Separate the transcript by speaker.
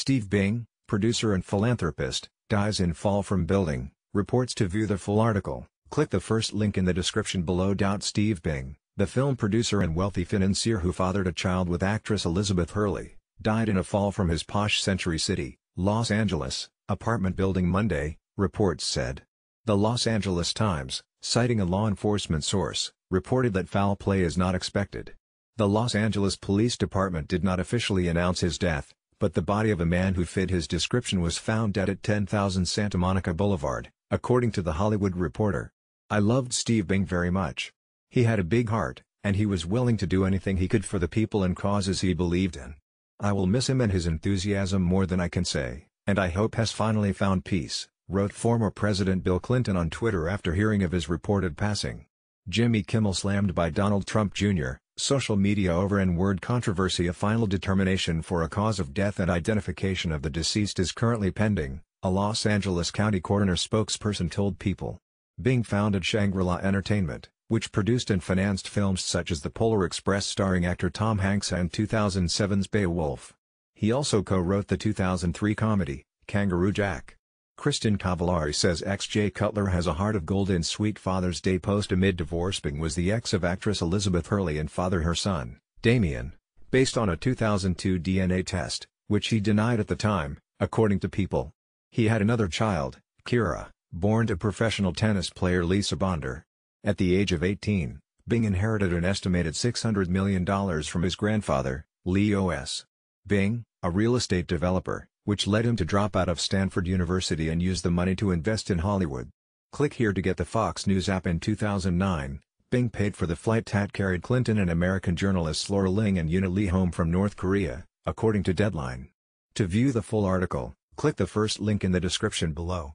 Speaker 1: Steve Bing, producer and philanthropist, dies in fall from building, reports to view the full article, click the first link in the description below. Steve Bing, the film producer and wealthy financier who fathered a child with actress Elizabeth Hurley, died in a fall from his posh Century City, Los Angeles, apartment building Monday, reports said. The Los Angeles Times, citing a law enforcement source, reported that foul play is not expected. The Los Angeles Police Department did not officially announce his death, but the body of a man who fit his description was found dead at 10,000 Santa Monica Boulevard, according to The Hollywood Reporter. I loved Steve Bing very much. He had a big heart, and he was willing to do anything he could for the people and causes he believed in. I will miss him and his enthusiasm more than I can say, and I hope has finally found peace, wrote former President Bill Clinton on Twitter after hearing of his reported passing. Jimmy Kimmel slammed by Donald Trump Jr., Social media over and word controversy A final determination for a cause of death and identification of the deceased is currently pending, a Los Angeles County coroner spokesperson told People. Bing founded Shangri-La Entertainment, which produced and financed films such as The Polar Express starring actor Tom Hanks and 2007's Beowulf. He also co-wrote the 2003 comedy, Kangaroo Jack. Kristen Cavallari says ex-Jay Cutler has a heart of gold in sweet Father's Day post amid divorce Bing was the ex of actress Elizabeth Hurley and father her son, Damien, based on a 2002 DNA test, which he denied at the time, according to People. He had another child, Kira, born to professional tennis player Lisa Bonder. At the age of 18, Bing inherited an estimated $600 million from his grandfather, Leo S. Bing, a real estate developer, which led him to drop out of Stanford University and use the money to invest in Hollywood. Click here to get the Fox News app in 2009. Bing paid for the flight Tat carried Clinton and American journalists Laura Ling and Una Lee home from North Korea, according to Deadline. To view the full article, click the first link in the description below.